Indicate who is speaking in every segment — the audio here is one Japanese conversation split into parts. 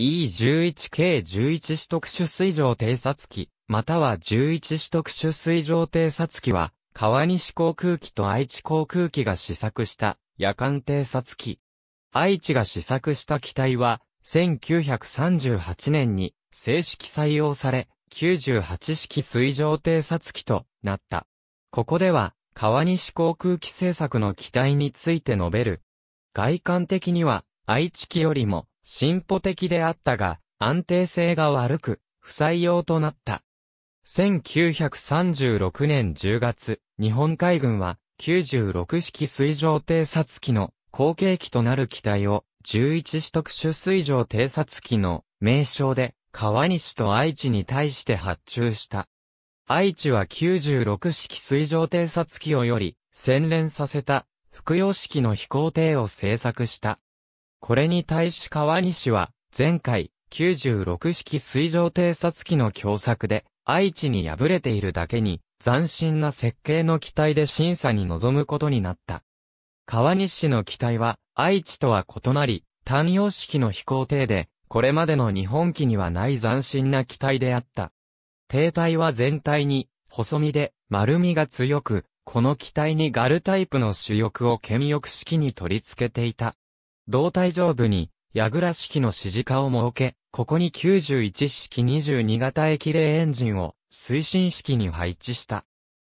Speaker 1: E11 k 11取特殊水上偵察機、または11取特殊水上偵察機は、川西航空機と愛知航空機が試作した夜間偵察機。愛知が試作した機体は、1938年に正式採用され、98式水上偵察機となった。ここでは、川西航空機製作の機体について述べる。外観的には、愛知機よりも進歩的であったが、安定性が悪く、不採用となった。1936年10月、日本海軍は96式水上偵察機の後継機となる機体を11式特殊水上偵察機の名称で川西と愛知に対して発注した。愛知は96式水上偵察機をより洗練させた複用式の飛行艇を製作した。これに対し川西は、前回、96式水上偵察機の共作で、愛知に敗れているだけに、斬新な設計の機体で審査に臨むことになった。川西の機体は、愛知とは異なり、単様式の飛行艇で、これまでの日本機にはない斬新な機体であった。艇体は全体に、細身で、丸みが強く、この機体にガルタイプの主翼を剣翼式に取り付けていた。胴体上部に、矢倉式の指示化を設け、ここに91式22型液冷エンジンを推進式に配置した。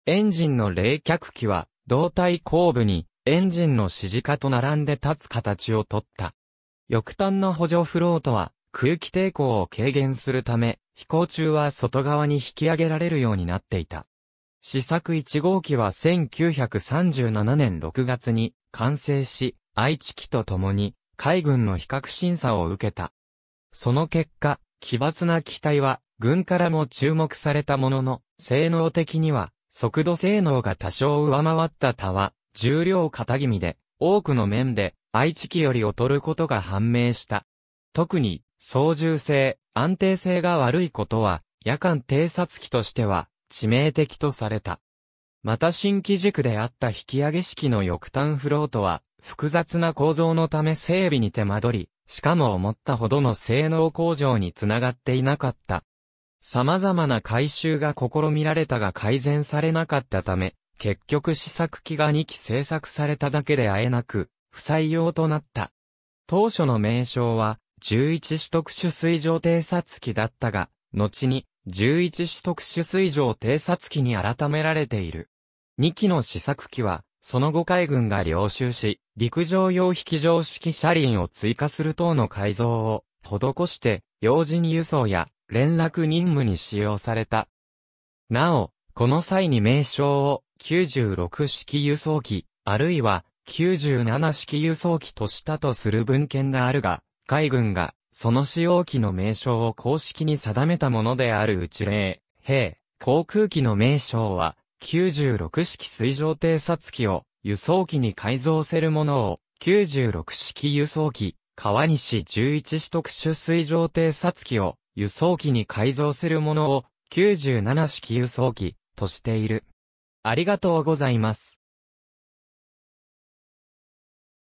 Speaker 1: エンジンの冷却機は、胴体後部にエンジンの指示化と並んで立つ形をとった。翼端の補助フロートは、空気抵抗を軽減するため、飛行中は外側に引き上げられるようになっていた。試作1号機は1937年6月に完成し、愛知機と共に海軍の比較審査を受けた。その結果、奇抜な機体は軍からも注目されたものの、性能的には速度性能が多少上回った他は重量型気味で多くの面で愛知機より劣ることが判明した。特に操縦性、安定性が悪いことは夜間偵察機としては致命的とされた。また新機軸であった引き上げ式の翼端フロートは、複雑な構造のため整備に手間取り、しかも思ったほどの性能向上につながっていなかった。様々な改修が試みられたが改善されなかったため、結局試作機が2機製作されただけであえなく、不採用となった。当初の名称は、11種特殊水上偵察機だったが、後に、11種特殊水上偵察機に改められている。2機の試作機は、その後海軍が領収し、陸上用非上式車輪を追加する等の改造を施して、要人輸送や連絡任務に使用された。なお、この際に名称を96式輸送機、あるいは97式輸送機としたとする文献があるが、海軍がその使用機の名称を公式に定めたものであるうち例、兵、航空機の名称は96式水上偵察機を輸送機に改造せるものを、96式輸送機、川西11式特殊水上偵察機を、輸送機に改造するものを、97式輸送機、としている。ありがとうございます。